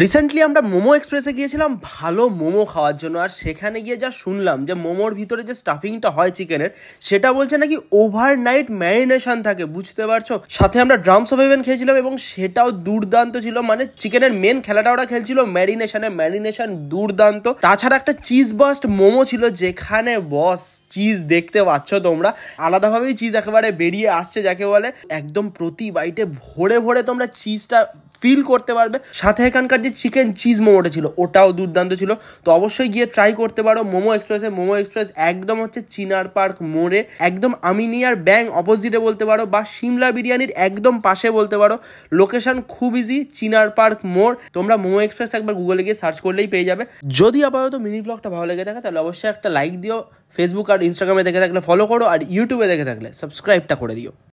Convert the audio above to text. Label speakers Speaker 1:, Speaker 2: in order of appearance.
Speaker 1: recently আমরা মোমো এক্সপ্রেসে গিয়েছিলাম ভালো মোমো খাওয়ার জন্য আর সেখানে গিয়ে যা শুনলাম যে মোমোর ভিতরে যে স্টাফিংটা হয় চিকেনের সেটা বলছে নাকি নাইট ম্যারিনেশন থাকে বুঝতে পারছো সাথে আমরা ড্রামস অফ হেভেন খেয়েছিলাম এবং সেটাও দুর্দান্ত ছিল মানে চিকেনের মেন খেলাটা ওরা খেলছিল ম্যারিনেশনে ম্যারিনেশন দুর্দান্ত তাছাড়া একটা চিজ বাস্ট মোমো ছিল যেখানে বস চিজ দেখতে পাচ্ছ তোমরা আলাদাভাবেই চিজ একেবারে বেরিয়ে আসছে যাকে বলে একদম প্রতি বাইটে ভরে ভরে তোমরা চিজটা ফিল করতে পারবে সাথে এখানকার যে চিকেন চিজ মোমোটা ছিল ওটাও দুর্দান্ত ছিল তো অবশ্যই গিয়ে ট্রাই করতে পারো মোমো এক্সপ্রেসে মোমো এক্সপ্রেস একদম হচ্ছে চিনার পার্ক মোড়ে একদম আমিনিয়ার ব্যাং অপোজিটে বলতে পারো বা সিমলা বিরিয়ানির একদম পাশে বলতে পারো লোকেশন খুব ইজি চিনার পার্ক মোড় তোমরা মোমো এক্সপ্রেস একবার গুগলে গিয়ে সার্চ করলেই পেয়ে যাবে যদি আপাতত মিনি ব্লগটা ভালো লেগে থাকে তাহলে অবশ্যই একটা লাইক দিও ফেসবুক আর ইনস্টাগ্রামে দেখে থাকলে ফলো করো আর ইউটিউবে দেখে থাকলে সাবস্ক্রাইবটা করে দিও